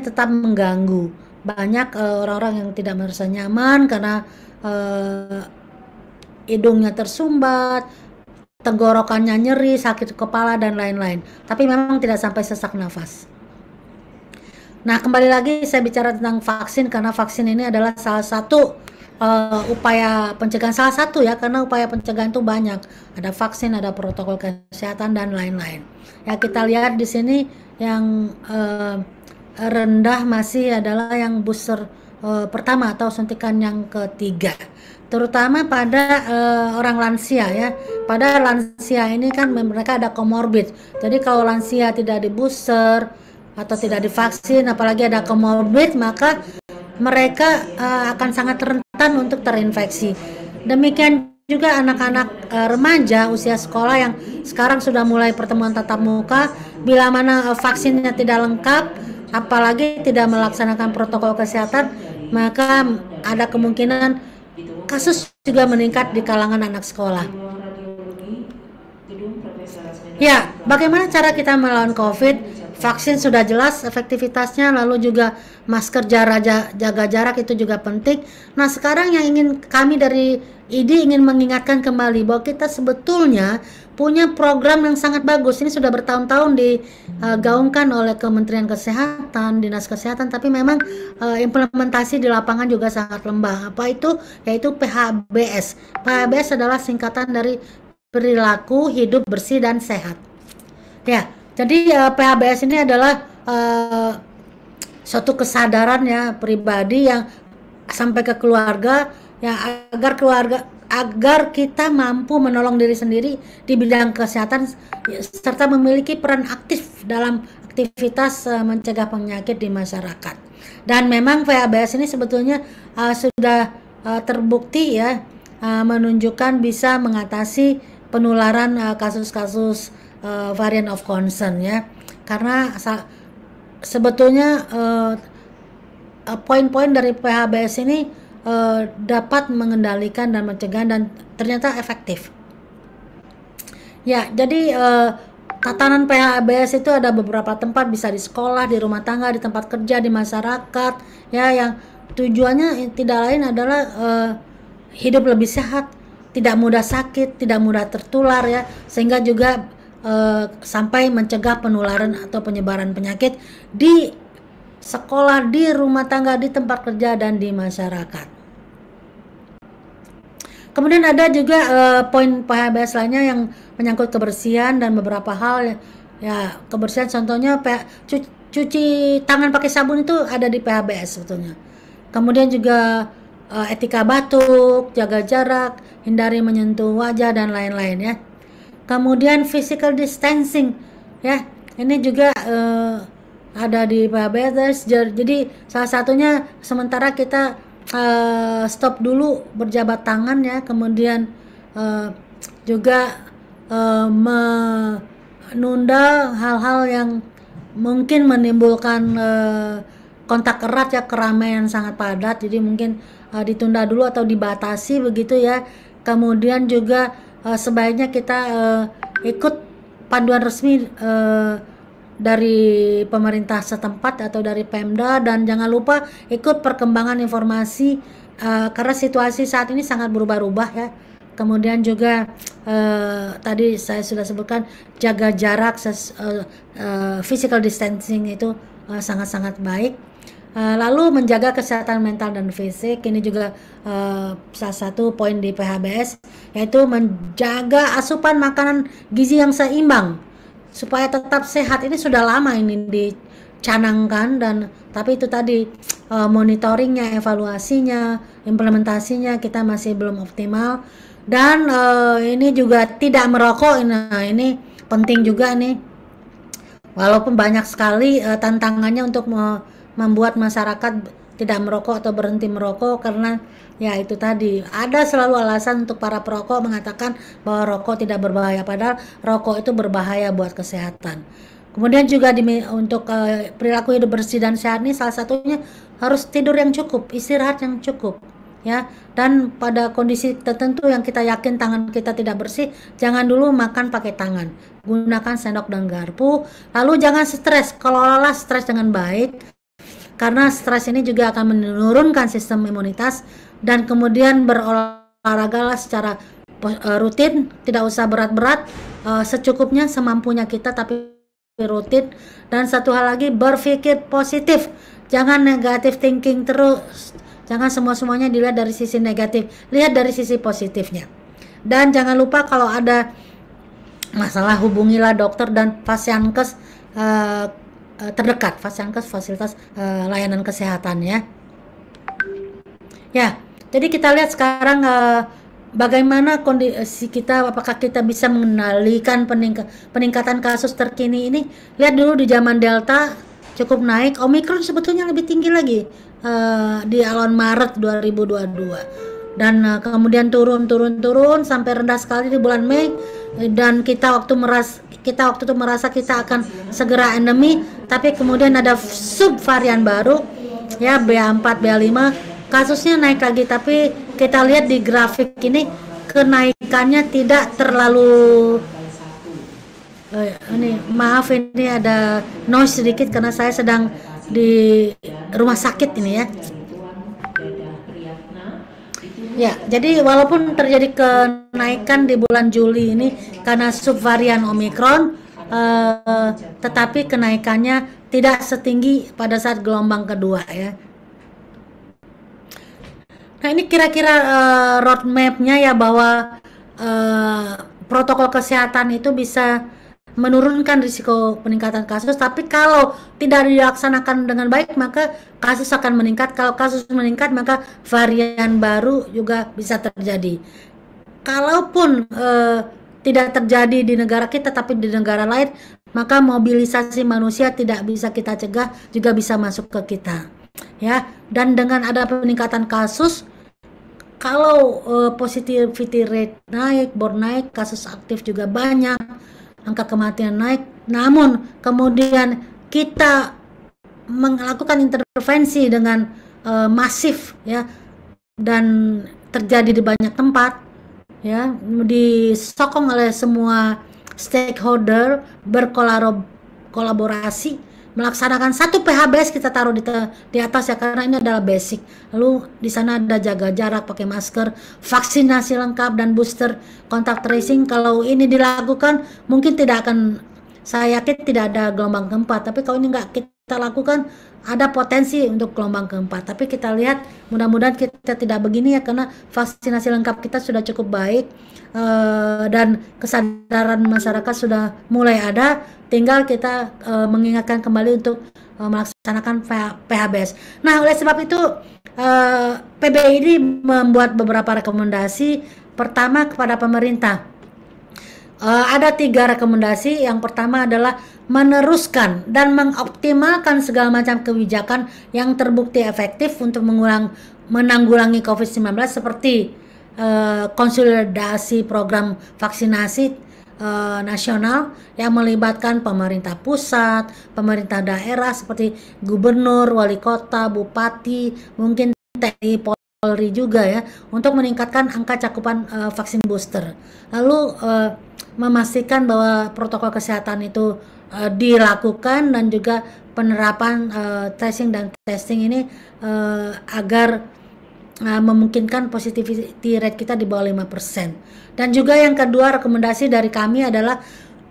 tetap mengganggu. Banyak eh, orang-orang uh, yang tidak merasa nyaman karena uh, hidungnya tersumbat, tenggorokannya nyeri, sakit kepala dan lain-lain. Tapi memang tidak sampai sesak nafas. Nah, kembali lagi saya bicara tentang vaksin karena vaksin ini adalah salah satu uh, upaya pencegahan salah satu ya karena upaya pencegahan itu banyak. Ada vaksin, ada protokol kesehatan dan lain-lain. Ya kita lihat di sini yang uh, rendah masih adalah yang booster uh, pertama atau suntikan yang ketiga terutama pada uh, orang lansia ya. Pada lansia ini kan mereka ada komorbid. Jadi kalau lansia tidak di booster atau tidak divaksin apalagi ada komorbid maka mereka uh, akan sangat rentan untuk terinfeksi. Demikian juga anak-anak uh, remaja usia sekolah yang sekarang sudah mulai pertemuan tatap muka bila mana uh, vaksinnya tidak lengkap apalagi tidak melaksanakan protokol kesehatan, maka ada kemungkinan kasus juga meningkat di kalangan anak sekolah. Ya, bagaimana cara kita melawan COVID? vaksin sudah jelas efektivitasnya lalu juga masker jarak jaga jarak itu juga penting. Nah, sekarang yang ingin kami dari ID ingin mengingatkan kembali bahwa kita sebetulnya punya program yang sangat bagus. Ini sudah bertahun-tahun digaungkan oleh Kementerian Kesehatan, Dinas Kesehatan, tapi memang eh, implementasi di lapangan juga sangat lembah. Apa itu? Yaitu PHBS. PHBS adalah singkatan dari perilaku hidup bersih dan sehat. Ya, jadi uh, ya, PHBS ini adalah uh, suatu kesadaran ya pribadi yang sampai ke keluarga ya agar keluarga agar kita mampu menolong diri sendiri di bidang kesehatan serta memiliki peran aktif dalam aktivitas uh, mencegah penyakit di masyarakat. Dan memang PHBS ini sebetulnya uh, sudah uh, terbukti ya uh, menunjukkan bisa mengatasi penularan kasus-kasus uh, kasus -kasus uh, variant of concern ya karena sebetulnya eh, eh, poin-poin dari PHBS ini uh, dapat mengendalikan dan mencegah dan ternyata efektif ya jadi uh, tatanan PHBS itu ada beberapa tempat bisa di sekolah, di rumah tangga, di tempat kerja, di masyarakat ya yang tujuannya tidak lain adalah uh, hidup lebih sehat, tidak mudah sakit, tidak mudah tertular ya sehingga juga Eh, sampai mencegah penularan atau penyebaran penyakit di sekolah, di rumah tangga, di tempat kerja dan di masyarakat. Kemudian ada juga uh, poin PHBS lainnya yang menyangkut kebersihan dan beberapa hal ya kebersihan contohnya cuci, cuci tangan pakai sabun itu ada di PHBS sebetulnya. Kemudian juga uh, etika batuk, jaga jarak, hindari menyentuh wajah dan lain-lain ya kemudian physical distancing ya ini juga uh, ada di diabetes jadi salah satunya sementara kita uh, stop dulu berjabat tangan ya kemudian uh, juga uh, menunda hal-hal yang mungkin menimbulkan uh, kontak erat ya keramaian sangat padat jadi mungkin uh, ditunda dulu atau dibatasi begitu ya kemudian juga uh, sebaiknya kita uh, ikut panduan resmi uh, dari pemerintah setempat atau dari Pemda dan jangan lupa ikut perkembangan informasi uh, karena situasi saat ini sangat berubah-ubah ya. Kemudian juga uh, tadi saya sudah sebutkan jaga jarak, ses, uh, uh, physical distancing itu sangat-sangat uh, sangat -sangat baik Uh, lalu menjaga kesehatan mental dan fisik ini juga uh, salah satu poin di PHBS yaitu menjaga asupan makanan gizi yang seimbang supaya tetap sehat ini sudah lama ini dicanangkan dan tapi itu tadi uh, monitoringnya, evaluasinya, implementasinya kita masih belum optimal dan uh, ini juga tidak merokok nah ini penting juga nih walaupun banyak sekali uh, tantangannya untuk uh, membuat masyarakat tidak merokok atau berhenti merokok karena ya itu tadi ada selalu alasan untuk para perokok mengatakan bahwa rokok tidak berbahaya padahal rokok itu berbahaya buat kesehatan. Kemudian juga di, untuk uh, perilaku hidup bersih dan sehat ini salah satunya harus tidur yang cukup, istirahat yang cukup ya dan pada kondisi tertentu yang kita yakin tangan kita tidak bersih jangan dulu makan pakai tangan gunakan sendok dan garpu lalu jangan stres kelola stres dengan baik karena stres ini juga akan menurunkan sistem imunitas dan kemudian berolahraga secara eh, rutin, tidak usah berat-berat, eh, secukupnya semampunya kita tapi rutin dan satu hal lagi berpikir positif. Jangan negatif thinking terus. Jangan semua-semuanya dilihat dari sisi negatif, lihat dari sisi positifnya. Dan jangan lupa kalau ada masalah hubungilah dokter dan pasienkes eh, Eh, terdekat fasilitas fasilitas uh, layanan kesehatan Ya, ya jadi kita lihat sekarang uh, bagaimana kondisi kita apakah kita bisa mengendalikan peningk peningkatan kasus terkini ini lihat dulu di zaman delta cukup naik omikron sebetulnya lebih tinggi lagi uh, di awal Maret 2022 dan uh, kemudian turun turun turun sampai rendah sekali di bulan Mei dan kita waktu meras kita waktu itu merasa kita akan segera endemi tapi kemudian ada subvarian baru ya B 4 B 5 kasusnya naik lagi tapi kita lihat di grafik ini kenaikannya tidak terlalu eh, ini maaf ini ada noise sedikit karena saya sedang di rumah sakit ini ya Ya, jadi walaupun terjadi kenaikan di bulan Juli ini karena subvarian Omikron, eh, tetapi kenaikannya tidak setinggi pada saat gelombang kedua ya. Nah ini kira-kira eh, roadmapnya ya bahwa eh, protokol kesehatan itu bisa menurunkan risiko peningkatan kasus tapi kalau tidak dilaksanakan dengan baik maka kasus akan meningkat kalau kasus meningkat maka varian baru juga bisa terjadi kalaupun eh, tidak terjadi di negara kita tapi di negara lain maka mobilisasi manusia tidak bisa kita cegah juga bisa masuk ke kita ya dan dengan ada peningkatan kasus kalau uh, positivity rate naik, bor naik, kasus aktif juga banyak, angka kematian naik. Namun kemudian kita melakukan intervensi dengan uh, masif ya dan terjadi di banyak tempat ya disokong oleh semua stakeholder berkolaborasi melaksanakan satu PHBS kita taruh di, di atas ya karena ini adalah basic. Lalu di sana ada jaga jarak, pakai masker, vaksinasi lengkap dan booster, kontak tracing. Kalau ini dilakukan mungkin tidak akan saya yakin tidak ada gelombang keempat tapi kalau ini nggak kita lakukan ada potensi untuk gelombang keempat. Tapi kita lihat, mudah-mudahan kita tidak begini ya, karena vaksinasi lengkap kita sudah cukup baik eh, dan kesadaran masyarakat sudah mulai ada. Tinggal kita eh, mengingatkan kembali untuk eh, melaksanakan PHBS. Nah, oleh sebab itu PBI ini membuat beberapa rekomendasi. Pertama kepada pemerintah uh, ada tiga rekomendasi. Yang pertama adalah meneruskan dan mengoptimalkan segala macam kebijakan yang terbukti efektif untuk mengulang, menanggulangi COVID-19 seperti uh, konsolidasi program vaksinasi uh, nasional yang melibatkan pemerintah pusat, pemerintah daerah seperti gubernur, wali kota, bupati, mungkin TNI Polri juga ya untuk meningkatkan angka cakupan uh, vaksin booster. Lalu uh, memastikan bahwa protokol kesehatan itu uh, dilakukan dan juga penerapan uh, eh, tracing dan testing ini uh, agar uh, memungkinkan positivity rate kita di bawah 5%. Dan juga yang kedua rekomendasi dari kami adalah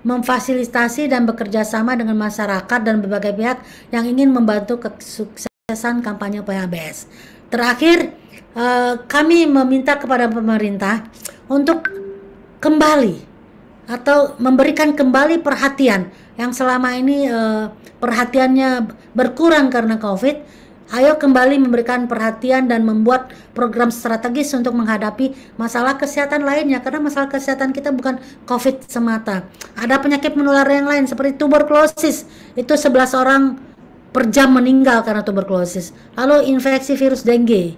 memfasilitasi dan bekerja sama dengan masyarakat dan berbagai pihak yang ingin membantu kesuksesan kampanye PHBS. Terakhir, kami meminta kepada pemerintah untuk kembali atau memberikan kembali perhatian yang selama ini uh, perhatiannya berkurang karena COVID. Ayo kembali memberikan perhatian dan membuat program strategis untuk menghadapi masalah kesehatan lainnya karena masalah kesehatan kita bukan COVID semata. Ada penyakit menular yang lain seperti tuberkulosis. Itu 11 orang per jam meninggal karena tuberkulosis. Lalu infeksi virus dengue,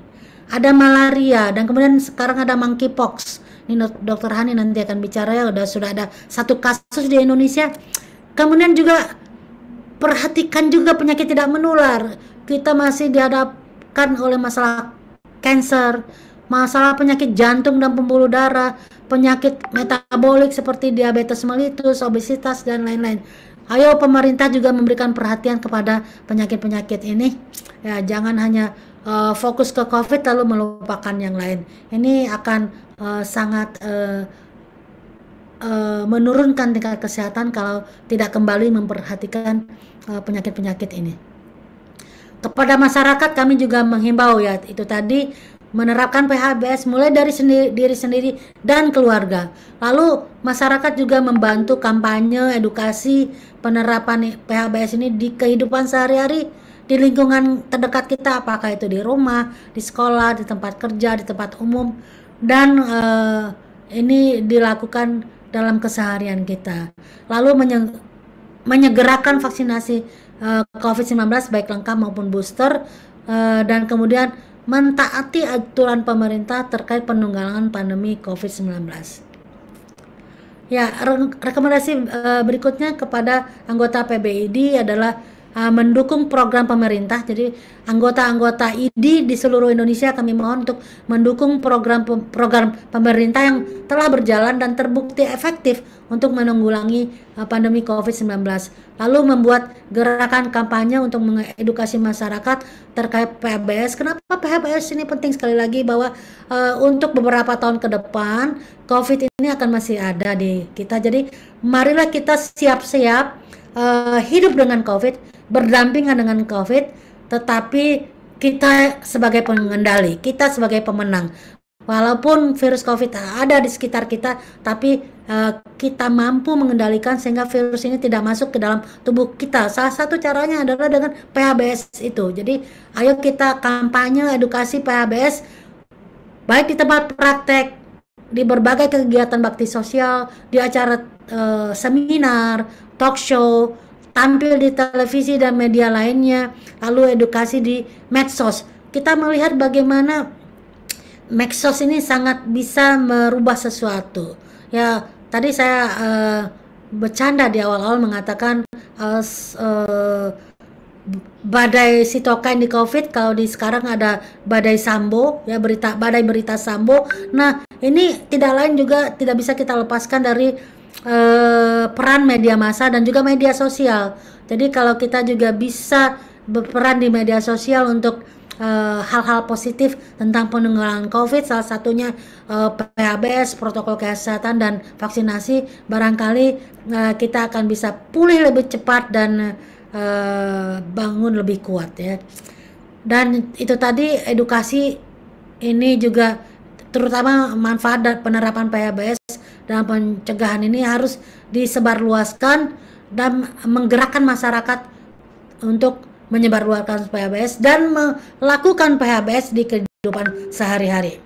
ada malaria dan kemudian sekarang ada monkeypox ini Dokter Hani nanti akan bicara ya udah sudah ada satu kasus di Indonesia. Kemudian juga perhatikan juga penyakit tidak menular. Kita masih dihadapkan oleh masalah kanker, masalah penyakit jantung dan pembuluh darah, penyakit metabolik seperti diabetes melitus, obesitas dan lain-lain. Ayo pemerintah juga memberikan perhatian kepada penyakit-penyakit ini. Ya, jangan hanya uh, fokus ke COVID lalu melupakan yang lain. Ini akan uh, sangat uh, uh, menurunkan tingkat kesehatan kalau tidak kembali memperhatikan penyakit-penyakit uh, ini. Kepada masyarakat kami juga menghimbau ya itu tadi menerapkan PHBS mulai dari sendiri, diri sendiri dan keluarga. Lalu masyarakat juga membantu kampanye, edukasi, penerapan PHBS ini di kehidupan sehari-hari di lingkungan terdekat kita apakah itu di rumah, di sekolah, di tempat kerja, di tempat umum dan uh, ini dilakukan dalam keseharian kita. Lalu menye- menyegerakan vaksinasi uh, eh, COVID-19 baik lengkap maupun booster uh, dan kemudian mentaati aturan pemerintah terkait penunggalan pandemi COVID-19. Ya, re rekomendasi uh, berikutnya kepada anggota PBID adalah uh, mendukung program pemerintah. Jadi anggota-anggota ID di seluruh Indonesia kami mohon untuk mendukung program program pemerintah yang telah berjalan dan terbukti efektif untuk menanggulangi uh, pandemi COVID-19. Lalu membuat gerakan kampanye untuk mengedukasi masyarakat terkait PHBS. Kenapa PHBS ini penting sekali lagi bahwa uh, untuk beberapa tahun ke depan COVID ini akan masih ada di kita. Jadi marilah kita siap-siap uh, hidup dengan COVID berdampingan dengan COVID, tetapi kita sebagai pengendali, kita sebagai pemenang. Walaupun virus COVID ada di sekitar kita, tapi uh, kita mampu mengendalikan sehingga virus ini tidak masuk ke dalam tubuh kita. Salah satu caranya adalah dengan PHBS itu. Jadi, ayo kita kampanye edukasi PHBS baik di tempat praktek, di berbagai kegiatan bakti sosial, di acara uh, seminar, talk show, tampil di televisi dan media lainnya, lalu edukasi di medsos. Kita melihat bagaimana medsos ini sangat bisa merubah sesuatu. Ya, tadi saya uh, bercanda di awal-awal mengatakan uh, uh, badai sitokain di covid kalau di sekarang ada badai sambo ya berita badai berita sambo nah ini tidak lain juga tidak bisa kita lepaskan dari eh, peran media massa dan juga media sosial. Jadi kalau kita juga bisa berperan di media sosial untuk eh, hal-hal uh, positif tentang penanggulangan COVID salah satunya uh, eh, PHBS protokol kesehatan dan vaksinasi barangkali uh, kita akan bisa pulih lebih cepat dan uh, bangun lebih kuat ya dan itu tadi edukasi ini juga terutama manfaat dan penerapan PHBS dalam pencegahan ini harus disebarluaskan dan menggerakkan masyarakat untuk menyebarluaskan PHBS dan melakukan PHBS di kehidupan sehari-hari.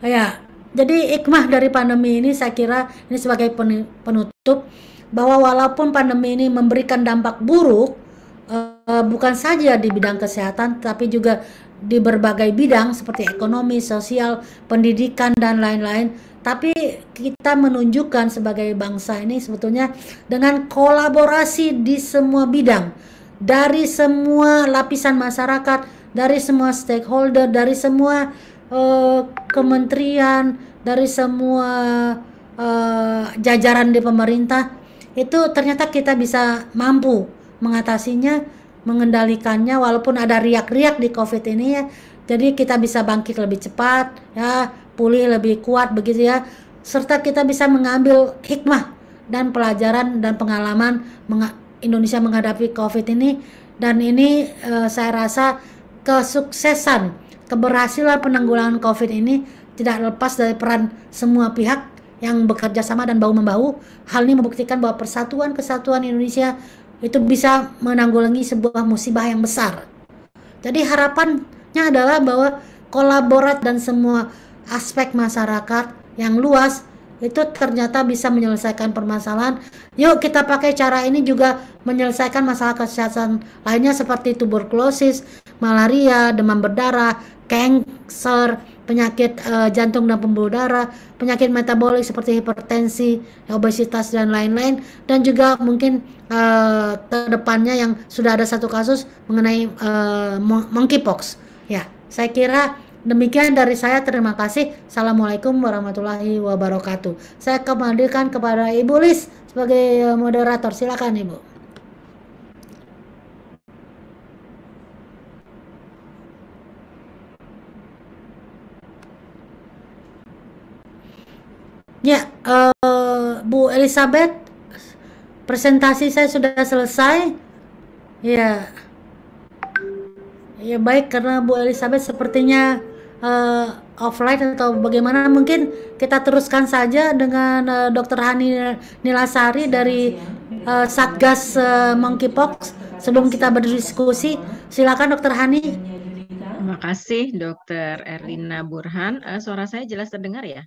Ya, jadi hikmah dari pandemi ini saya kira ini sebagai penutup bahwa walaupun pandemi ini memberikan dampak buruk eh, eh, bukan saja di bidang kesehatan tapi juga di berbagai bidang seperti ekonomi, sosial, pendidikan dan lain-lain tapi kita menunjukkan sebagai bangsa ini sebetulnya dengan kolaborasi di semua bidang dari semua lapisan masyarakat dari semua stakeholder dari semua uh, kementerian dari semua uh, jajaran di pemerintah itu ternyata kita bisa mampu mengatasinya mengendalikannya walaupun ada riak-riak di covid ini ya jadi kita bisa bangkit lebih cepat ya pulih lebih kuat begitu ya serta kita bisa mengambil hikmah dan pelajaran dan pengalaman meng Indonesia menghadapi COVID ini dan ini e, saya rasa kesuksesan keberhasilan penanggulangan COVID ini tidak lepas dari peran semua pihak yang bekerja sama dan bahu membahu. Hal ini membuktikan bahwa persatuan kesatuan Indonesia itu bisa menanggulangi sebuah musibah yang besar. Jadi harapannya adalah bahwa kolaborat dan semua aspek masyarakat yang luas itu ternyata bisa menyelesaikan permasalahan. Yuk kita pakai cara ini juga menyelesaikan masalah kesehatan lainnya seperti tuberkulosis, malaria, demam berdarah, kanker, penyakit uh, jantung dan pembuluh darah, penyakit metabolik seperti hipertensi, obesitas dan lain-lain dan juga mungkin uh, eh, depannya yang sudah ada satu kasus mengenai uh, monkeypox. Ya, saya kira Demikian dari saya, terima kasih. Assalamualaikum warahmatullahi wabarakatuh. Saya kembalikan kepada Ibu Lis sebagai eh, moderator. Silakan Ibu. Ya, uh, Bu Elizabeth, presentasi saya sudah selesai. Ya, ya baik karena Bu Elizabeth sepertinya uh, eh, offline atau bagaimana mungkin kita teruskan saja dengan uh, eh, Dr. Hani Nilasari dari uh, Satgas uh, Monkeypox sebelum kita berdiskusi silakan Dr. Hani Terima kasih Dr. Erlina Burhan uh, suara saya jelas terdengar ya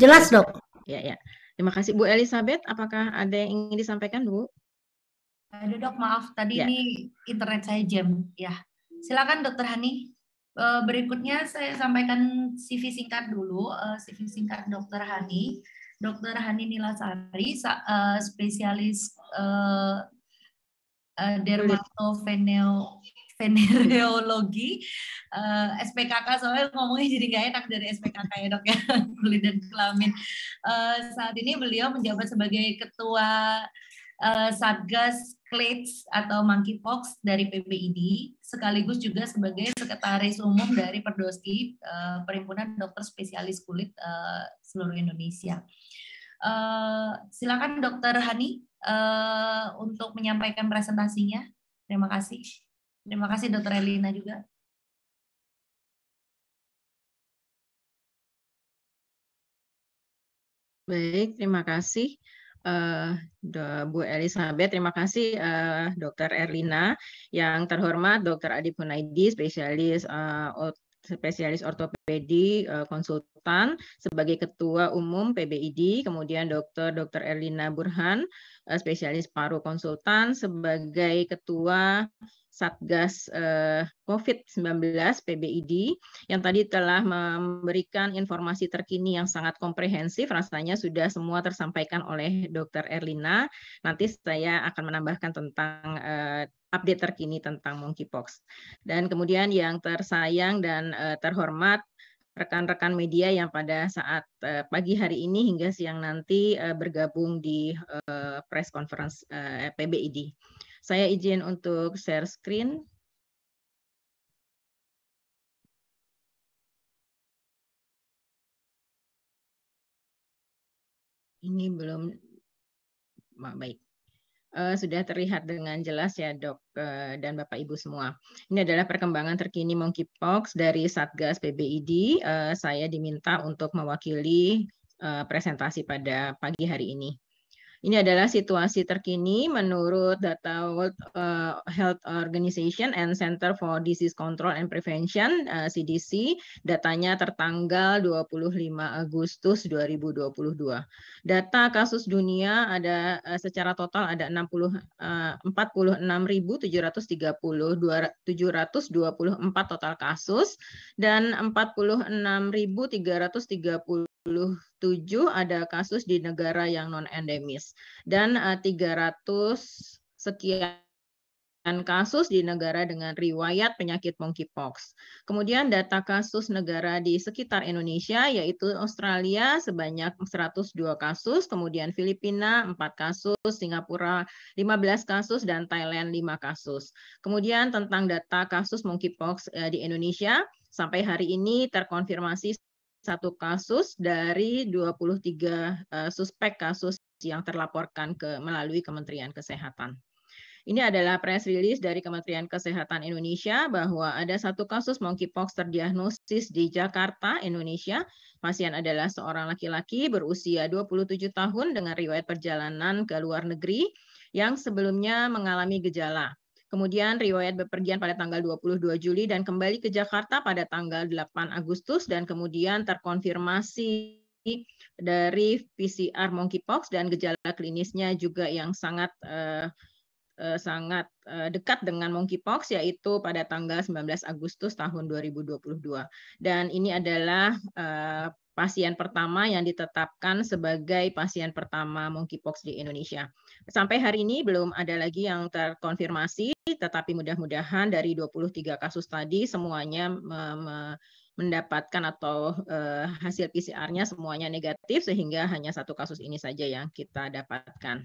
Jelas dok Ya ya Terima kasih Bu Elizabeth apakah ada yang ingin disampaikan Bu Aduh dok maaf tadi ya. ini internet saya jam ya silakan Dokter Hani Eh, berikutnya saya sampaikan CV singkat dulu, eh, CV singkat Dr. Hani. Dr. Hani Nilasari, eh, spesialis uh, SPKK, soalnya ngomongnya jadi nggak enak dari SPKK ya dok ya, kulit dan kelamin. Saat ini beliau menjabat sebagai ketua Satgas plates atau monkeypox dari PBID, sekaligus juga sebagai sekretaris umum dari Perdoski, uh, Perhimpunan Dokter Spesialis Kulit uh, seluruh Indonesia. Uh, silakan Dokter Hani uh, untuk menyampaikan presentasinya. Terima kasih. Terima kasih Dokter Elina juga. Baik, terima kasih uh, Bu Elizabeth, terima kasih uh, eh, Dr. Erlina, yang terhormat Dr. Adi Punaidi, spesialis uh, spesialis ortopedi uh, konsultan sebagai ketua umum PBID, kemudian Dr. Dr. Erlina Burhan, uh, spesialis paru konsultan sebagai ketua Satgas eh, COVID-19 PBID yang tadi telah memberikan informasi terkini yang sangat komprehensif. Rasanya sudah semua tersampaikan oleh Dr. Erlina. Nanti saya akan menambahkan tentang eh, update terkini tentang monkeypox. Dan kemudian yang tersayang dan eh, terhormat rekan-rekan media yang pada saat pagi hari ini hingga siang nanti bergabung di press conference PBID. Saya izin untuk share screen. Ini belum baik. Eh, sudah terlihat dengan jelas ya dok eh, dan bapak ibu semua. Ini adalah perkembangan terkini monkeypox dari Satgas PBID. Eh, saya diminta untuk mewakili presentasi pada pagi hari ini. Ini adalah situasi terkini menurut data World eh, Health Organization and Center for Disease Control and Prevention CDC. Eh, datanya tertanggal 25 Agustus 2022. Data kasus dunia ada eh, secara total ada 46.730.724 total kasus dan 46.330 27 ada kasus di negara yang non endemis dan 300 eh, sekian kasus di negara dengan riwayat penyakit monkeypox. Kemudian data kasus negara di sekitar Indonesia yaitu Australia sebanyak 102 kasus, kemudian Filipina 4 kasus, Singapura 15 kasus dan Thailand 5 kasus. Kemudian tentang data kasus monkeypox eh, di Indonesia sampai hari ini terkonfirmasi satu kasus dari 23 uh, eh, suspek kasus yang terlaporkan ke melalui Kementerian Kesehatan. Ini adalah press release dari Kementerian Kesehatan Indonesia bahwa ada satu kasus monkeypox terdiagnosis di Jakarta, Indonesia. Pasien adalah seorang laki-laki berusia 27 tahun dengan riwayat perjalanan ke luar negeri yang sebelumnya mengalami gejala kemudian riwayat bepergian pada tanggal 22 Juli dan kembali ke Jakarta pada tanggal 8 Agustus dan kemudian terkonfirmasi dari PCR monkeypox dan gejala klinisnya juga yang sangat eh, eh sangat eh, dekat dengan monkeypox yaitu pada tanggal 19 Agustus tahun 2022. Dan ini adalah eh, pasien pertama yang ditetapkan sebagai pasien pertama monkeypox di Indonesia. Sampai hari ini belum ada lagi yang terkonfirmasi tetapi mudah-mudahan dari 23 kasus tadi semuanya mendapatkan atau eh, hasil PCR-nya semuanya negatif sehingga hanya satu kasus ini saja yang kita dapatkan.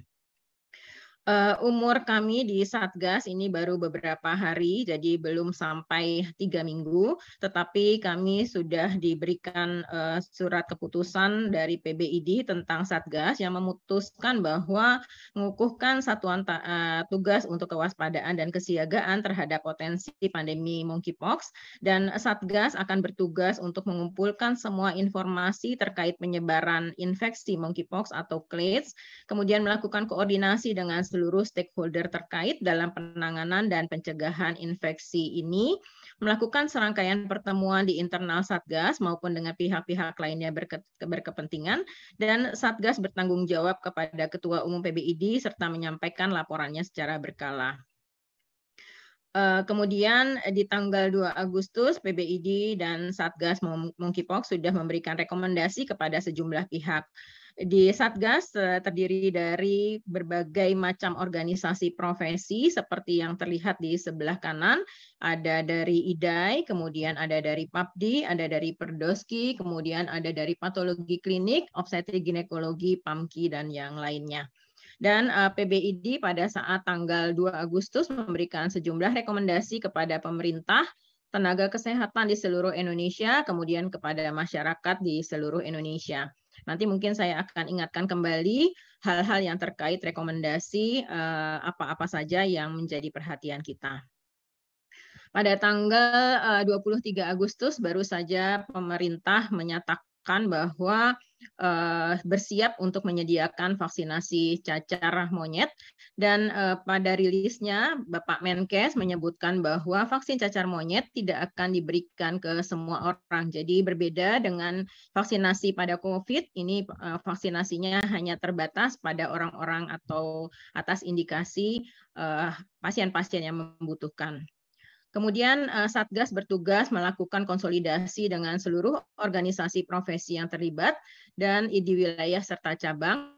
Uh, umur kami di Satgas ini baru beberapa hari, jadi belum sampai tiga minggu, tetapi kami sudah diberikan uh, surat keputusan dari PBID tentang Satgas yang memutuskan bahwa mengukuhkan satuan uh, tugas untuk kewaspadaan dan kesiagaan terhadap potensi pandemi monkeypox, dan Satgas akan bertugas untuk mengumpulkan semua informasi terkait penyebaran infeksi monkeypox atau clades, kemudian melakukan koordinasi dengan seluruh stakeholder terkait dalam penanganan dan pencegahan infeksi ini, melakukan serangkaian pertemuan di internal Satgas maupun dengan pihak-pihak lainnya berke berkepentingan, dan Satgas bertanggung jawab kepada Ketua Umum PBID serta menyampaikan laporannya secara berkala eh, kemudian di tanggal 2 Agustus PBID dan Satgas Monkeypox sudah memberikan rekomendasi kepada sejumlah pihak di Satgas eh, terdiri dari berbagai macam organisasi profesi seperti yang terlihat di sebelah kanan, ada dari IDAI, kemudian ada dari PAPDI, ada dari Perdoski, kemudian ada dari patologi klinik, Obstetri ginekologi, PAMKI dan yang lainnya. Dan eh, PBID pada saat tanggal 2 Agustus memberikan sejumlah rekomendasi kepada pemerintah tenaga kesehatan di seluruh Indonesia, kemudian kepada masyarakat di seluruh Indonesia. Nanti mungkin saya akan ingatkan kembali hal-hal yang terkait rekomendasi eh, apa-apa saja yang menjadi perhatian kita. Pada tanggal 23 eh, Agustus baru saja pemerintah menyatakan mengatakan bahwa uh, bersiap untuk menyediakan vaksinasi cacar monyet dan uh, pada rilisnya Bapak Menkes menyebutkan bahwa vaksin cacar monyet tidak akan diberikan ke semua orang. Jadi berbeda dengan vaksinasi pada COVID, ini uh, vaksinasinya hanya terbatas pada orang-orang atau atas indikasi pasien-pasien uh, pasien -pasien yang membutuhkan. Kemudian eh, Satgas bertugas melakukan konsolidasi dengan seluruh organisasi profesi yang terlibat dan di wilayah serta cabang.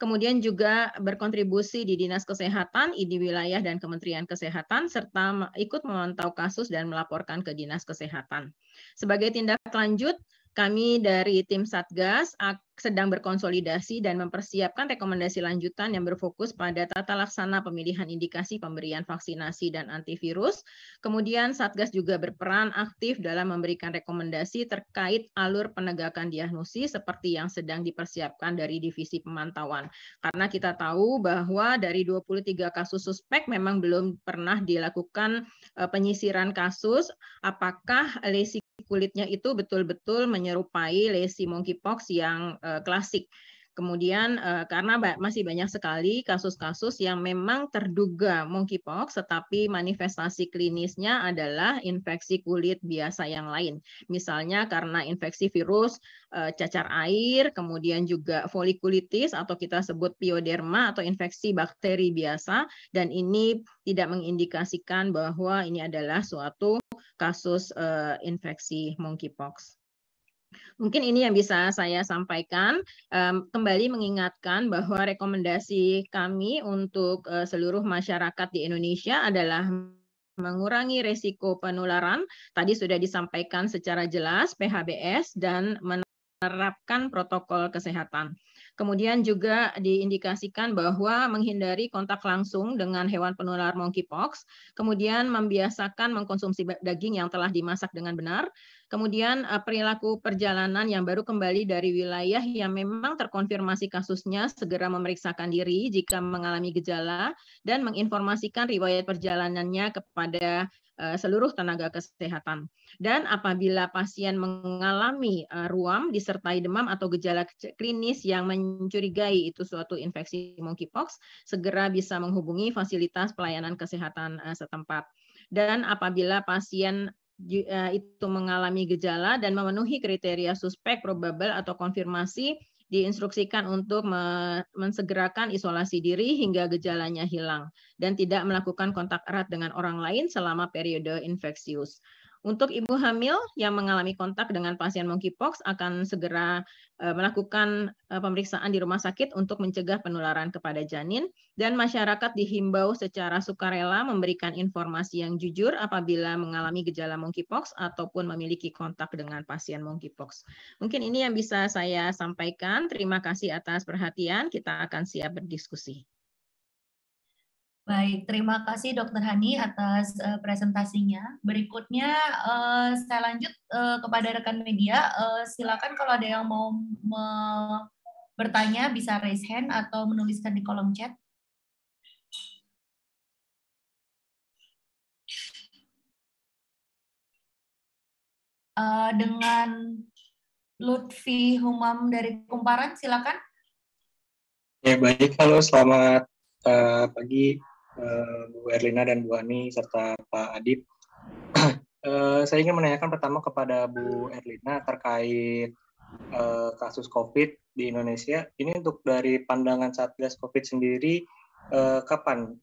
Kemudian juga berkontribusi di Dinas Kesehatan, di wilayah dan Kementerian Kesehatan serta ikut memantau kasus dan melaporkan ke Dinas Kesehatan. Sebagai tindak lanjut, kami dari tim Satgas sedang berkonsolidasi dan mempersiapkan rekomendasi lanjutan yang berfokus pada tata laksana pemilihan indikasi pemberian vaksinasi dan antivirus. Kemudian Satgas juga berperan aktif dalam memberikan rekomendasi terkait alur penegakan diagnosis seperti yang sedang dipersiapkan dari divisi pemantauan. Karena kita tahu bahwa dari 23 kasus suspek memang belum pernah dilakukan eh, penyisiran kasus apakah lesi kulitnya itu betul-betul menyerupai lesi monkeypox yang eh, klasik. Kemudian uh, karena ba masih banyak sekali kasus-kasus yang memang terduga monkeypox, tetapi manifestasi klinisnya adalah infeksi kulit biasa yang lain. Misalnya karena infeksi virus uh, cacar air, kemudian juga folikulitis atau kita sebut pioderma atau infeksi bakteri biasa, dan ini tidak mengindikasikan bahwa ini adalah suatu kasus uh, infeksi monkeypox. Mungkin ini yang bisa saya sampaikan. kembali mengingatkan bahwa rekomendasi kami untuk e, seluruh masyarakat di Indonesia adalah mengurangi resiko penularan. Tadi sudah disampaikan secara jelas PHBS dan menerapkan protokol kesehatan. Kemudian juga diindikasikan bahwa menghindari kontak langsung dengan hewan penular monkeypox, kemudian membiasakan mengkonsumsi daging yang telah dimasak dengan benar, Kemudian eh, perilaku perjalanan yang baru kembali dari wilayah yang memang terkonfirmasi kasusnya segera memeriksakan diri jika mengalami gejala dan menginformasikan riwayat perjalanannya kepada eh, seluruh tenaga kesehatan. Dan apabila pasien mengalami eh, ruam disertai demam atau gejala klinis yang mencurigai itu suatu infeksi monkeypox, segera bisa menghubungi fasilitas pelayanan kesehatan setempat. Dan apabila pasien Eh, itu mengalami gejala dan memenuhi kriteria suspek probable, atau konfirmasi diinstruksikan untuk mensegerakan isolasi diri hingga gejalanya hilang dan tidak melakukan kontak erat dengan orang lain selama periode infeksius. Untuk ibu hamil yang mengalami kontak dengan pasien monkeypox akan segera e, melakukan e, pemeriksaan di rumah sakit untuk mencegah penularan kepada janin dan masyarakat dihimbau secara sukarela memberikan informasi yang jujur apabila mengalami gejala monkeypox ataupun memiliki kontak dengan pasien monkeypox. Mungkin ini yang bisa saya sampaikan. Terima kasih atas perhatian. Kita akan siap berdiskusi. Baik, terima kasih Dokter Hani atas uh, presentasinya. Berikutnya uh, saya lanjut uh, kepada rekan media. Uh, silakan kalau ada yang mau bertanya bisa raise hand atau menuliskan di kolom chat. dengan Lutfi Humam dari Kumparan, silakan. Ya baik, halo selamat uh, pagi Eh, Bu Erlina dan Bu Ani serta Pak Adit. Eh, saya ingin menanyakan pertama kepada Bu Erlina terkait eh, kasus COVID di Indonesia. Ini untuk dari pandangan Satgas COVID sendiri, kapan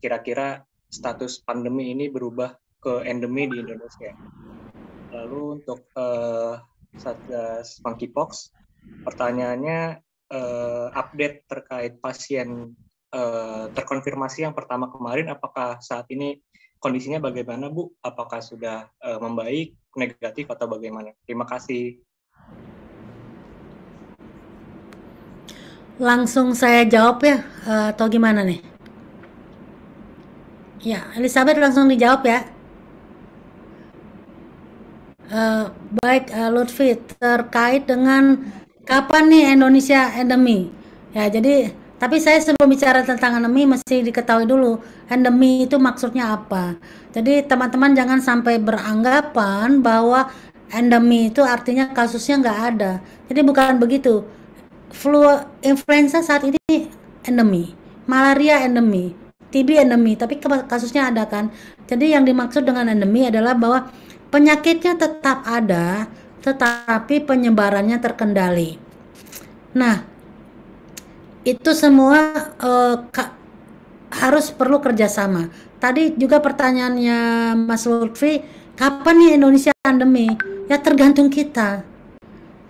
kira-kira status pandemi ini berubah ke endemi di Indonesia? Lalu untuk Satgas Monkeypox, pertanyaannya update terkait pasien Eh, terkonfirmasi yang pertama kemarin apakah saat ini kondisinya bagaimana Bu? Apakah sudah eh, membaik, negatif atau bagaimana? Terima kasih. Langsung saya jawab ya eh, atau gimana nih? Ya, Elizabeth langsung dijawab ya. Uh, baik uh, Lutfi terkait dengan kapan nih Indonesia endemi ya jadi tapi saya sebelum bicara tentang endemi mesti diketahui dulu endemi itu maksudnya apa. Jadi teman-teman jangan sampai beranggapan bahwa endemi itu artinya kasusnya nggak ada. Jadi bukan begitu. Flu influenza saat ini endemi, malaria endemi, TB endemi, tapi kasusnya ada kan. Jadi yang dimaksud dengan endemi adalah bahwa penyakitnya tetap ada, tetapi penyebarannya terkendali. Nah, itu semua uh, eh, ka, harus perlu kerjasama. Tadi juga pertanyaannya Mas Lutfi, kapan nih Indonesia pandemi? Ya tergantung kita.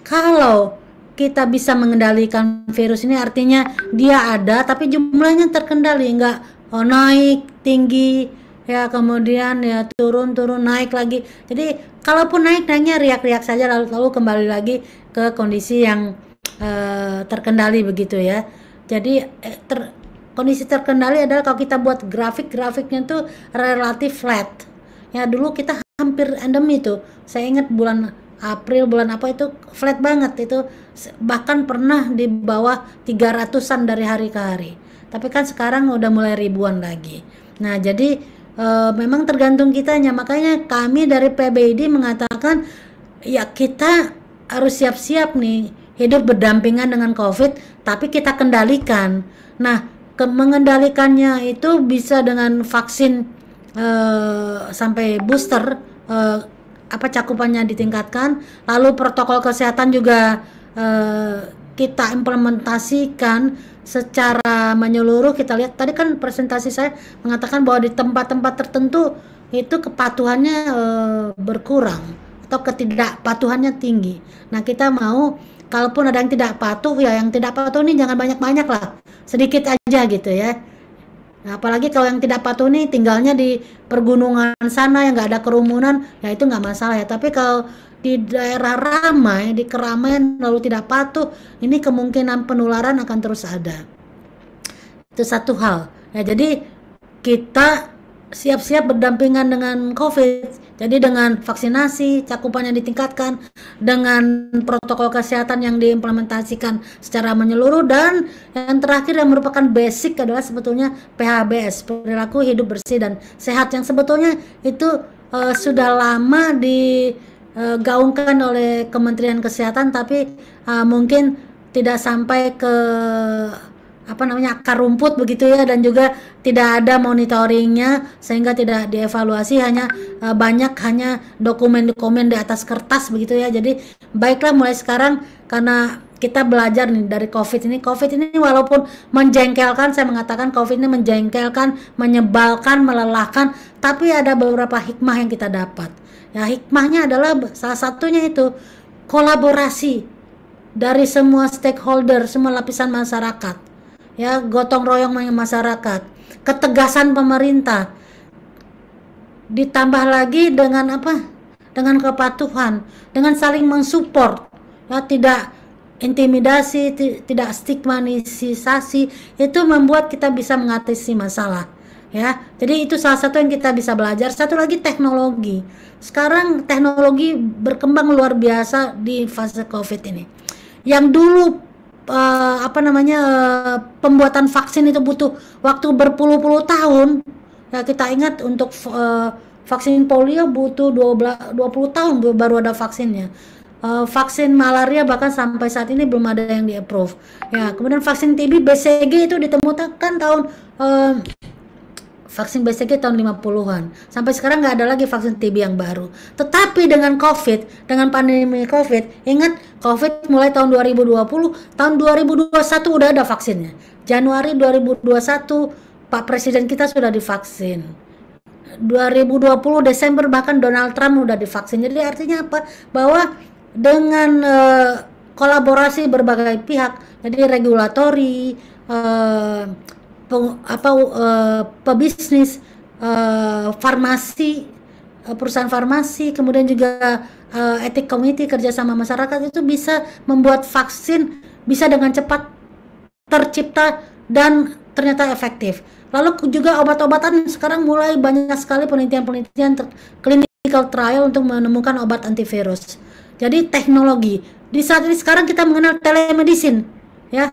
Kalau kita bisa mengendalikan virus ini artinya dia ada tapi jumlahnya terkendali, nggak oh, naik tinggi ya kemudian ya turun turun naik lagi. Jadi kalaupun naik naiknya riak-riak saja lalu lalu kembali lagi ke kondisi yang uh, terkendali begitu ya. Jadi eh, ter, kondisi terkendali adalah kalau kita buat grafik-grafiknya itu relatif flat. Ya dulu kita hampir endemi itu Saya ingat bulan April bulan apa itu flat banget itu bahkan pernah di bawah 300-an dari hari ke hari. Tapi kan sekarang udah mulai ribuan lagi. Nah, jadi e, memang tergantung kitanya. Makanya kami dari PBID mengatakan ya kita harus siap-siap nih hidup berdampingan dengan COVID, tapi kita kendalikan. Nah, ke mengendalikannya itu bisa dengan vaksin uh, sampai booster, uh, apa cakupannya ditingkatkan, lalu protokol kesehatan juga uh, kita implementasikan secara menyeluruh. Kita lihat tadi kan presentasi saya mengatakan bahwa di tempat-tempat tertentu itu kepatuhannya berkurang atau ketidakpatuhannya tinggi. Nah, kita mau kalaupun ada yang tidak patuh ya yang tidak patuh ini jangan banyak-banyak lah sedikit aja gitu ya nah, apalagi kalau yang tidak patuh ini tinggalnya di pergunungan sana yang nggak ada kerumunan ya itu nggak masalah ya tapi kalau di daerah ramai di keramaian lalu tidak patuh ini kemungkinan penularan akan terus ada itu satu hal ya jadi kita siap-siap berdampingan dengan COVID. Jadi dengan vaksinasi, cakupannya ditingkatkan, dengan protokol kesehatan yang diimplementasikan secara menyeluruh dan yang terakhir yang merupakan basic adalah sebetulnya PHBS, perilaku hidup bersih dan sehat yang sebetulnya itu uh, sudah lama digaungkan eh, oleh Kementerian Kesehatan tapi uh, mungkin tidak sampai ke apa namanya akar rumput begitu ya dan juga tidak ada monitoringnya sehingga tidak dievaluasi hanya e, banyak hanya dokumen-dokumen di atas kertas begitu ya jadi baiklah mulai sekarang karena kita belajar nih dari COVID ini. COVID ini walaupun menjengkelkan, saya mengatakan COVID ini menjengkelkan, menyebalkan, melelahkan, tapi ada beberapa hikmah yang kita dapat. Ya, hikmahnya adalah salah satunya itu kolaborasi dari semua stakeholder, semua lapisan masyarakat ya gotong royong masyarakat, ketegasan pemerintah, ditambah lagi dengan apa? Dengan kepatuhan, dengan saling mensupport, ya tidak intimidasi, tidak stigmatisasi itu membuat kita bisa mengatasi masalah. Ya, jadi itu salah satu yang kita bisa belajar. Satu lagi teknologi. Sekarang teknologi berkembang luar biasa di fase COVID ini. Yang dulu uh, apa namanya uh, pembuatan vaksin itu butuh waktu berpuluh-puluh tahun. Nah, kita ingat untuk uh, vaksin polio butuh 12 20 tahun baru ada vaksinnya. Uh, vaksin malaria bahkan sampai saat ini belum ada yang di-approve. Ya, kemudian vaksin TB BCG itu ditemukan tahun uh, Vaksin BCG tahun 50-an. Sampai sekarang nggak ada lagi vaksin TB yang baru. Tetapi dengan COVID, dengan pandemi COVID, ingat COVID mulai tahun 2020, tahun 2021 udah ada vaksinnya. Januari 2021 Pak Presiden kita sudah divaksin. 2020 Desember bahkan Donald Trump udah divaksin. Jadi artinya apa? Bahwa dengan uh, kolaborasi berbagai pihak, jadi regulatori, eh, peng, apa uh, pebisnis uh, farmasi eh, perusahaan farmasi kemudian juga uh, etik komite kerjasama masyarakat itu bisa membuat vaksin bisa dengan cepat tercipta dan ternyata efektif lalu juga obat-obatan sekarang mulai banyak sekali penelitian-penelitian clinical trial untuk menemukan obat antivirus jadi teknologi di saat ini sekarang kita mengenal telemedicine ya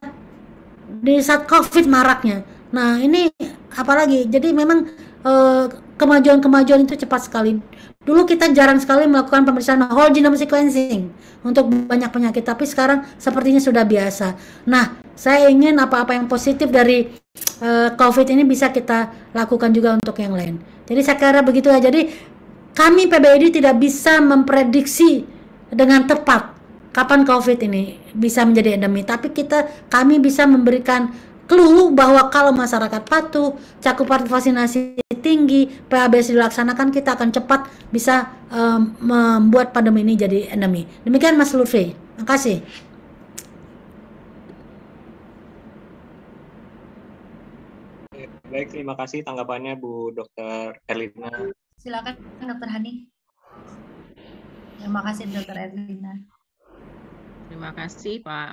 di saat covid maraknya Nah, ini apalagi jadi memang eh, kemajuan-kemajuan itu cepat sekali. Dulu kita jarang sekali melakukan pemeriksaan whole genome sequencing untuk banyak penyakit, tapi sekarang sepertinya sudah biasa. Nah, saya ingin apa-apa yang positif dari eh, COVID ini bisa kita lakukan juga untuk yang lain. Jadi saya kira begitu ya. Jadi kami PBID tidak bisa memprediksi dengan tepat kapan COVID ini bisa menjadi endemi, tapi kita kami bisa memberikan clue bahwa kalau masyarakat patuh, cakupan vaksinasi tinggi, PHBS dilaksanakan, kita akan cepat bisa um, membuat pandemi ini jadi endemi. Demikian Mas Lutfi. Terima kasih. Baik, terima kasih tanggapannya Bu Dr. Erlina. Silakan Dr. Hani. Terima kasih Dr. Erlina. Terima kasih Pak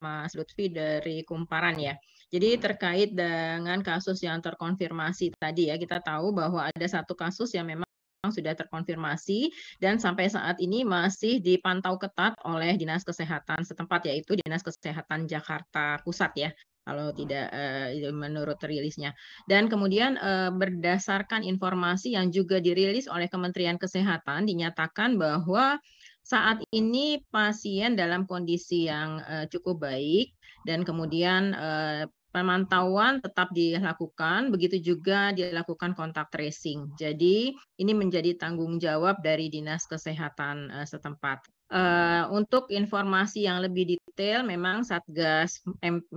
Mas Lutfi dari Kumparan ya. Jadi terkait dengan kasus yang terkonfirmasi tadi ya, kita tahu bahwa ada satu kasus yang memang sudah terkonfirmasi dan sampai saat ini masih dipantau ketat oleh Dinas Kesehatan setempat yaitu Dinas Kesehatan Jakarta Pusat ya kalau tidak uh, menurut rilisnya. Dan kemudian uh, berdasarkan informasi yang juga dirilis oleh Kementerian Kesehatan dinyatakan bahwa saat ini pasien dalam kondisi yang uh, cukup baik dan kemudian uh, pemantauan tetap dilakukan, begitu juga dilakukan kontak tracing. Jadi ini menjadi tanggung jawab dari Dinas Kesehatan eh, setempat. Eh, untuk informasi yang lebih detail, memang Satgas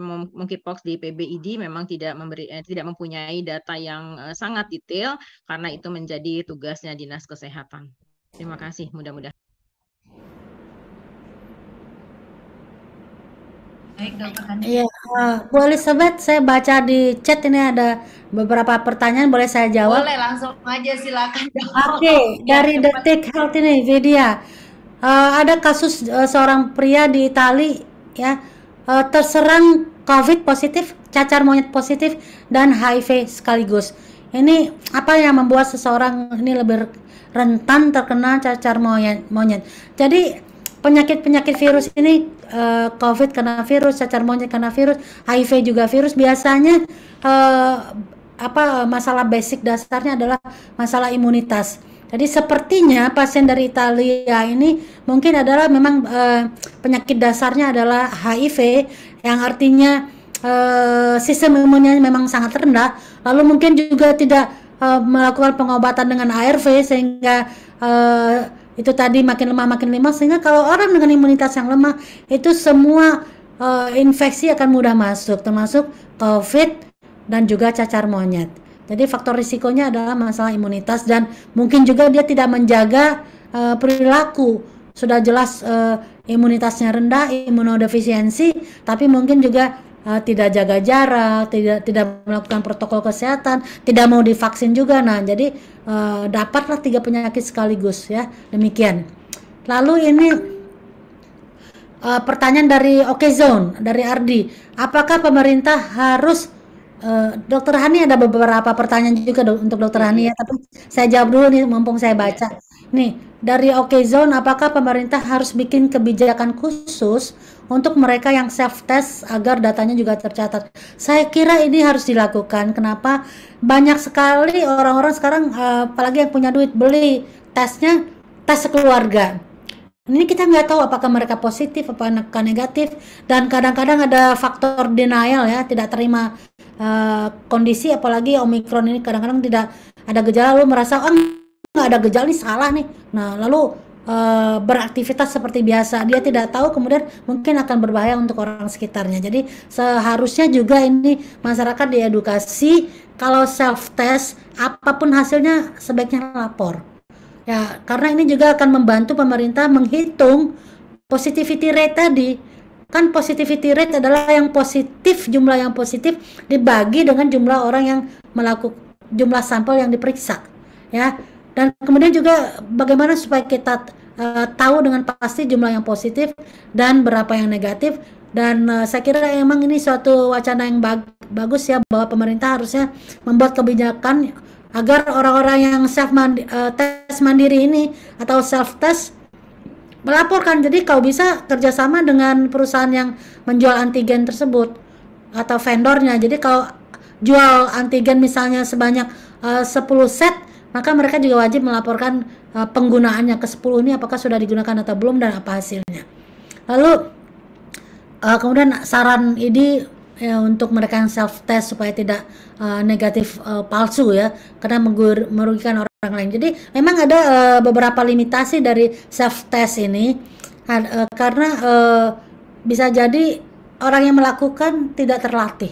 Monkeypox di PBID memang tidak memberi, eh, tidak mempunyai data yang sangat detail karena itu menjadi tugasnya Dinas Kesehatan. Terima kasih, mudah-mudahan. Iya, Bu Elizabeth, saya baca di chat ini ada beberapa pertanyaan, boleh saya jawab? Boleh, langsung aja silakan. Oke, okay, ya, dari detik health ini, Vidya, uh, eh, ada kasus uh, seorang pria di Itali ya uh, terserang COVID positif, cacar monyet positif, dan HIV sekaligus. Ini apa yang membuat seseorang ini lebih rentan terkena cacar monyet? monyet. Jadi penyakit-penyakit virus ini uh, COVID karena virus, cacar monyet karena virus, HIV juga virus. Biasanya uh, apa masalah basic dasarnya adalah masalah imunitas. Jadi sepertinya pasien dari Italia ini mungkin adalah memang uh, penyakit dasarnya adalah HIV yang artinya uh, sistem imunnya memang sangat rendah. Lalu mungkin juga tidak uh, melakukan pengobatan dengan ARV sehingga uh, itu tadi makin lemah makin lemah sehingga kalau orang dengan imunitas yang lemah itu semua uh, infeksi akan mudah masuk termasuk covid dan juga cacar monyet. Jadi faktor risikonya adalah masalah imunitas dan mungkin juga dia tidak menjaga uh, perilaku. Sudah jelas uh, imunitasnya rendah, imunodefisiensi, tapi mungkin juga uh, tidak jaga jarak, tidak tidak melakukan protokol kesehatan, tidak mau divaksin juga. Nah, jadi uh, dapatlah tiga penyakit sekaligus ya. Demikian. Lalu ini uh, pertanyaan dari Oke Zone dari Ardi, apakah pemerintah harus Uh, Dokter Hani ada beberapa pertanyaan juga do untuk Dokter Hani ya, tapi saya jawab dulu nih mumpung saya baca. Iya. Nih dari Okezone, apakah pemerintah harus bikin kebijakan khusus untuk mereka yang self test agar datanya juga tercatat. Saya kira ini harus dilakukan. Kenapa? Banyak sekali orang-orang sekarang eh, apalagi yang punya duit beli tesnya tes keluarga. Ini kita nggak tahu apakah mereka positif apakah negatif dan kadang-kadang ada faktor denial ya, tidak terima uh, kondisi apalagi omikron ini kadang-kadang tidak ada gejala lalu merasa oh, nggak ada gejala ini salah nih. Nah, lalu Eh, beraktivitas seperti biasa. Dia tidak tahu kemudian mungkin akan berbahaya untuk orang sekitarnya. Jadi seharusnya juga ini masyarakat diedukasi kalau self test apapun hasilnya sebaiknya lapor. Ya, karena ini juga akan membantu pemerintah menghitung positivity rate tadi. Kan positivity rate adalah yang positif, jumlah yang positif dibagi dengan jumlah orang yang melakukan jumlah sampel yang diperiksa. Ya, dan kemudian juga bagaimana supaya kita uh, tahu dengan pasti jumlah yang positif dan berapa yang negatif. Dan uh, saya kira emang ini suatu wacana yang bag bagus ya bahwa pemerintah harusnya membuat kebijakan agar orang-orang yang self mandi uh, tes mandiri ini atau self test melaporkan. Jadi kau bisa kerjasama dengan perusahaan yang menjual antigen tersebut atau vendornya. Jadi kalau jual antigen misalnya sebanyak uh, 10 set maka mereka juga wajib melaporkan uh, penggunaannya ke-10 ini apakah sudah digunakan atau belum dan apa hasilnya. Lalu uh, kemudian saran ini ya, untuk mereka yang self test supaya tidak uh, negatif uh, palsu ya karena merugikan orang lain. Jadi memang ada uh, beberapa limitasi dari self test ini uh, karena uh, bisa jadi orang yang melakukan tidak terlatih.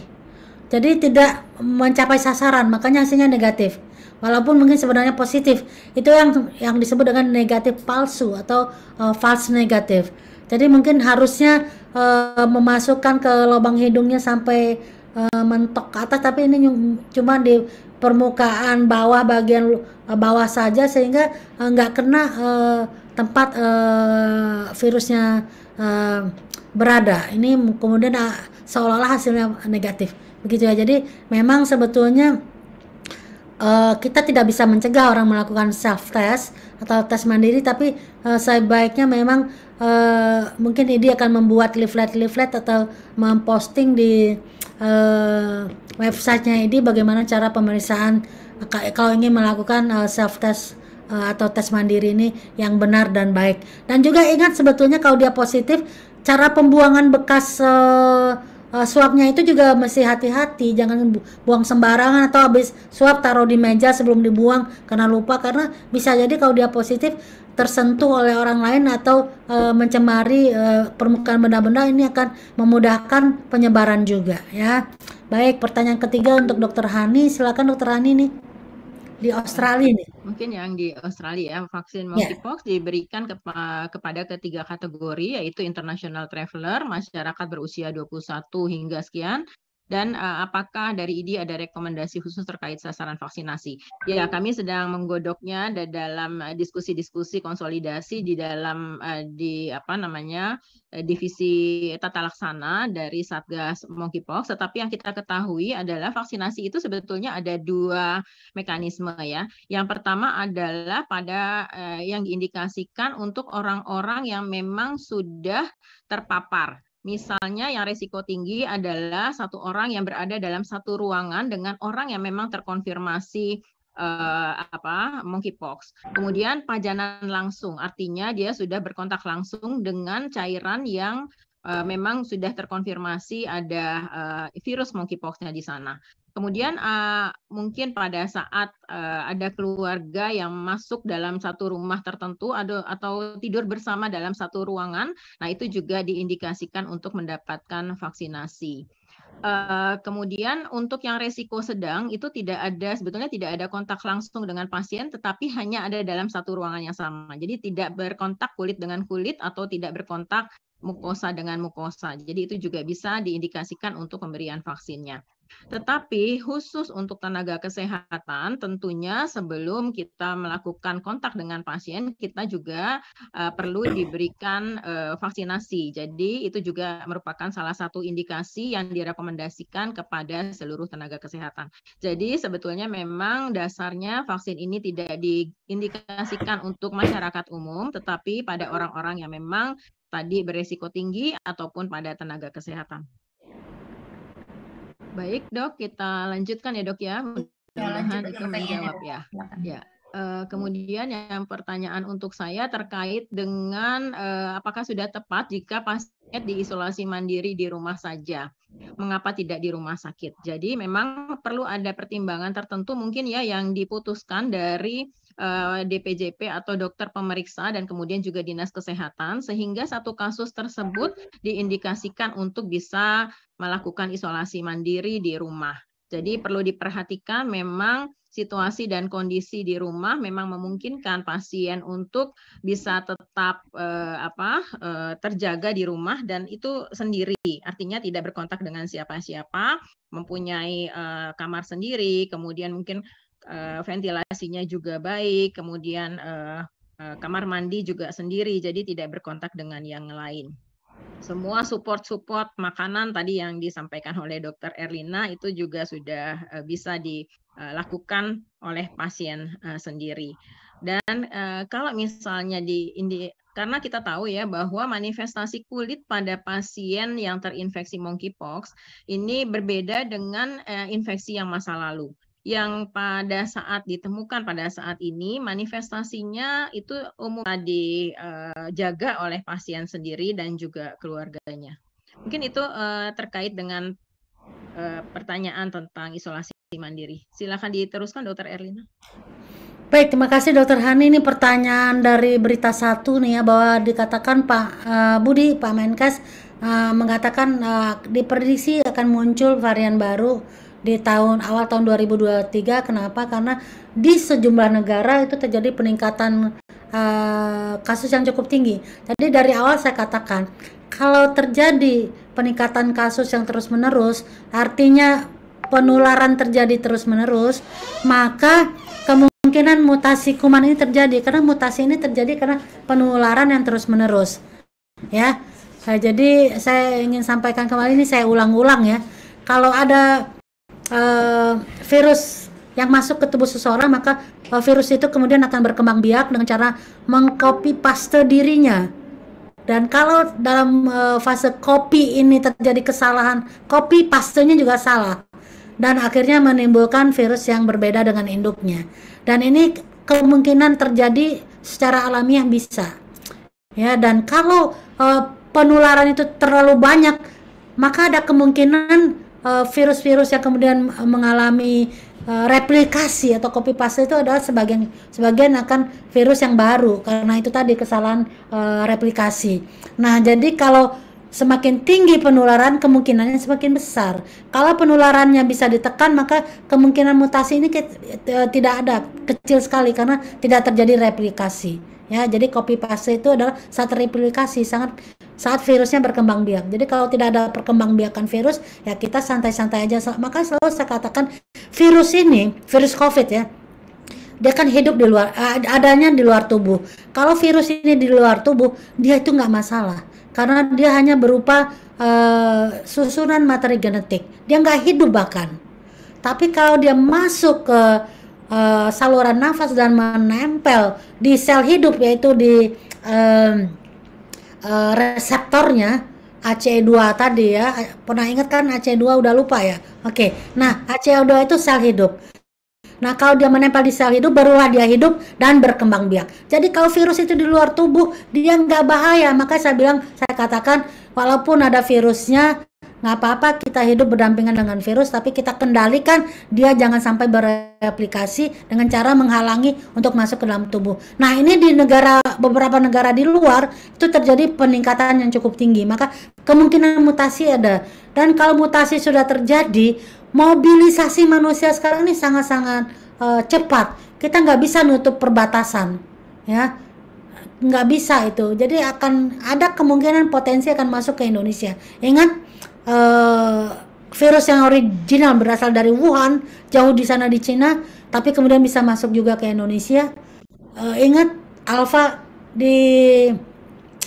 Jadi tidak mencapai sasaran, makanya hasilnya negatif walaupun mungkin sebenarnya positif itu yang yang disebut dengan negatif palsu atau uh, false negatif jadi mungkin harusnya uh, memasukkan ke lubang hidungnya sampai uh, mentok ke atas tapi ini cuma di permukaan bawah bagian uh, bawah saja sehingga nggak kena uh, tempat uh, virusnya uh, berada ini kemudian uh, seolah-olah hasilnya negatif begitu ya jadi memang sebetulnya uh, kita tidak bisa mencegah orang melakukan self test atau tes mandiri tapi uh, eh, baiknya memang uh, mungkin ini akan membuat leaflet-leaflet atau memposting di uh, websitenya ini bagaimana cara pemeriksaan kalau ingin melakukan uh, self test uh, atau tes mandiri ini yang benar dan baik dan juga ingat sebetulnya kalau dia positif cara pembuangan bekas uh, uh, suapnya itu juga mesti hati-hati jangan buang sembarangan atau habis suap taruh di meja sebelum dibuang karena lupa karena bisa jadi kalau dia positif tersentuh oleh orang lain atau e, mencemari e, permukaan benda-benda ini akan memudahkan penyebaran juga ya. Baik, pertanyaan ketiga untuk Dokter Hani, silakan Dokter Hani nih di Australia nih. Mungkin yang di Australia ya, vaksin ya. monkeypox yeah. diberikan ke, kepada ketiga kategori yaitu international traveler, masyarakat berusia 21 hingga sekian, dan uh, apakah dari IDI ada rekomendasi khusus terkait sasaran vaksinasi? Ya, kami sedang menggodoknya dalam eh, diskusi-diskusi konsolidasi di dalam uh, di apa namanya divisi tata laksana dari Satgas Monkeypox. Tetapi yang kita ketahui adalah vaksinasi itu sebetulnya ada dua mekanisme ya. Yang pertama adalah pada uh, yang diindikasikan untuk orang-orang yang memang sudah terpapar Misalnya yang resiko tinggi adalah satu orang yang berada dalam satu ruangan dengan orang yang memang terkonfirmasi eh, apa monkeypox. Kemudian pajanan langsung, artinya dia sudah berkontak langsung dengan cairan yang eh, memang sudah terkonfirmasi ada eh, virus monkeypoxnya di sana. Kemudian uh, mungkin pada saat uh, ada keluarga yang masuk dalam satu rumah tertentu atau, atau tidur bersama dalam satu ruangan, nah itu juga diindikasikan untuk mendapatkan vaksinasi. Uh, kemudian untuk yang resiko sedang itu tidak ada sebetulnya tidak ada kontak langsung dengan pasien tetapi hanya ada dalam satu ruangan yang sama. Jadi tidak berkontak kulit dengan kulit atau tidak berkontak mukosa dengan mukosa. Jadi itu juga bisa diindikasikan untuk pemberian vaksinnya. Tetapi khusus untuk tenaga kesehatan tentunya sebelum kita melakukan kontak dengan pasien kita juga uh, perlu diberikan uh, vaksinasi. Jadi itu juga merupakan salah satu indikasi yang direkomendasikan kepada seluruh tenaga kesehatan. Jadi sebetulnya memang dasarnya vaksin ini tidak diindikasikan untuk masyarakat umum tetapi pada orang-orang yang memang tadi beresiko tinggi ataupun pada tenaga kesehatan. Baik dok, kita lanjutkan ya dok ya. Iya, Mudah-mudahan itu ya, menjawab ya. Ya. Uh, kemudian yang pertanyaan untuk saya terkait dengan uh, apakah sudah tepat jika pasien diisolasi mandiri di rumah saja mengapa tidak di rumah sakit. Jadi memang perlu ada pertimbangan tertentu mungkin ya yang diputuskan dari eh, DPJP atau dokter pemeriksa dan kemudian juga dinas kesehatan sehingga satu kasus tersebut diindikasikan untuk bisa melakukan isolasi mandiri di rumah. Jadi perlu diperhatikan memang situasi dan kondisi di rumah memang memungkinkan pasien untuk bisa tetap eh, apa eh, terjaga di rumah dan itu sendiri artinya tidak berkontak dengan siapa-siapa mempunyai eh, kamar sendiri kemudian mungkin eh, ventilasinya juga baik kemudian eh, eh kamar mandi juga sendiri jadi tidak berkontak dengan yang lain semua support-support makanan tadi yang disampaikan oleh Dr. Erlina itu juga sudah eh, bisa dilakukan eh, oleh pasien eh, sendiri. Dan kalau misalnya di, karena kita tahu ya bahwa manifestasi kulit pada pasien yang terinfeksi monkeypox ini berbeda dengan infeksi yang masa lalu yang pada saat ditemukan pada saat ini manifestasinya itu umum dijaga eh, oleh pasien sendiri dan juga keluarganya. Mungkin itu eh, terkait dengan eh, pertanyaan tentang isolasi mandiri. Silakan diteruskan Dokter Erlina. Baik, terima kasih Dokter Hani. Ini pertanyaan dari berita satu nih ya bahwa dikatakan Pak Budi Pak Menkes mengatakan uh, diprediksi akan muncul varian baru di tahun awal tahun 2023 kenapa karena di sejumlah negara itu terjadi peningkatan uh, kasus yang cukup tinggi. Jadi dari awal saya katakan kalau terjadi peningkatan kasus yang terus-menerus artinya penularan terjadi terus-menerus maka kemungkinan mutasi kuman ini terjadi karena mutasi ini terjadi karena penularan yang terus-menerus. Ya. jadi saya ingin sampaikan kembali ini saya ulang-ulang ya. Kalau ada uh, virus yang masuk ke tubuh seseorang maka uh, virus itu kemudian akan berkembang biak dengan cara mengcopy paste dirinya dan kalau dalam uh, fase copy ini terjadi kesalahan copy pastenya juga salah dan akhirnya menimbulkan virus yang berbeda dengan induknya dan ini kemungkinan terjadi secara alami yang bisa ya dan kalau uh, penularan itu terlalu banyak maka ada kemungkinan Eh, virus-virus uh, yang kemudian eh, mengalami uh, replikasi atau copy paste itu adalah sebagian sebagian akan virus yang baru karena itu tadi kesalahan uh, replikasi. Nah, jadi kalau semakin tinggi penularan kemungkinannya semakin besar. Kalau penularannya bisa ditekan maka kemungkinan mutasi ini tidak ada kecil sekali karena tidak terjadi replikasi. Ya, jadi copy paste itu adalah saat replikasi sangat saat virusnya berkembang biak. Jadi kalau tidak ada perkembang biakan virus, ya kita santai-santai aja. Maka selalu saya katakan virus ini, virus COVID ya, dia kan hidup di luar, adanya di luar tubuh. Kalau virus ini di luar tubuh, dia itu nggak masalah karena dia hanya berupa uh, susunan materi genetik. Dia nggak hidup bahkan. Tapi kalau dia masuk ke uh, saluran nafas dan menempel di sel hidup yaitu di Uh, Eh, reseptornya ACE2 tadi ya. Pernah ingat kan ACE2 udah lupa ya? Oke. Nah, ACE2 itu sel hidup. Nah, kalau dia menempel di sel hidup, barulah dia hidup dan berkembang biak. Jadi kalau virus itu di luar tubuh, dia nggak bahaya. Maka saya bilang, saya katakan, walaupun ada virusnya, nggak apa-apa kita hidup berdampingan dengan virus tapi kita kendalikan dia jangan sampai bereplikasi dengan cara menghalangi untuk masuk ke dalam tubuh nah ini di negara beberapa negara di luar itu terjadi peningkatan yang cukup tinggi maka kemungkinan mutasi ada dan kalau mutasi sudah terjadi mobilisasi manusia sekarang ini sangat-sangat uh, cepat kita nggak bisa nutup perbatasan ya nggak bisa itu jadi akan ada kemungkinan potensi akan masuk ke Indonesia ingat uh, virus yang original berasal dari Wuhan jauh di sana di Cina tapi kemudian bisa masuk juga ke Indonesia uh, ingat Alpha di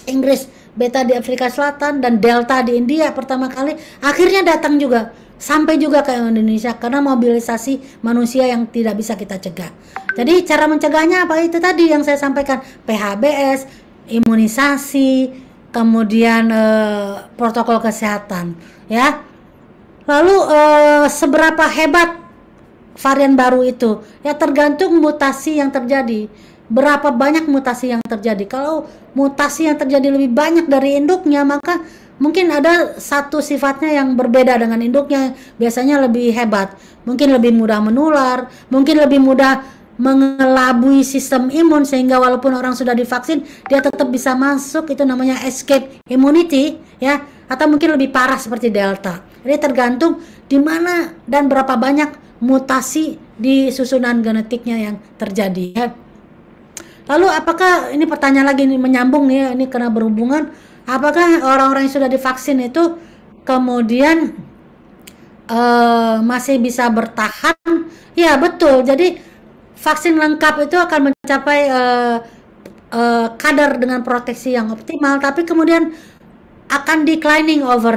Inggris Beta di Afrika Selatan dan Delta di India pertama kali akhirnya datang juga sampai juga ke Indonesia karena mobilisasi manusia yang tidak bisa kita cegah. Jadi cara mencegahnya apa itu tadi yang saya sampaikan PHBS, imunisasi, kemudian eh, protokol kesehatan ya lalu eh, seberapa hebat varian baru itu ya tergantung mutasi yang terjadi berapa banyak mutasi yang terjadi kalau mutasi yang terjadi lebih banyak dari induknya maka mungkin ada satu sifatnya yang berbeda dengan induknya biasanya lebih hebat mungkin lebih mudah menular mungkin lebih mudah mengelabui sistem imun sehingga walaupun orang sudah divaksin dia tetap bisa masuk itu namanya escape immunity ya atau mungkin lebih parah seperti delta. Jadi tergantung di mana dan berapa banyak mutasi di susunan genetiknya yang terjadi ya. Lalu apakah ini pertanyaan lagi ini menyambung nih ya, ini karena berhubungan apakah orang-orang yang sudah divaksin itu kemudian uh, masih bisa bertahan? Ya betul. Jadi vaksin lengkap itu akan mencapai uh, uh, kadar dengan proteksi yang optimal, tapi kemudian akan declining over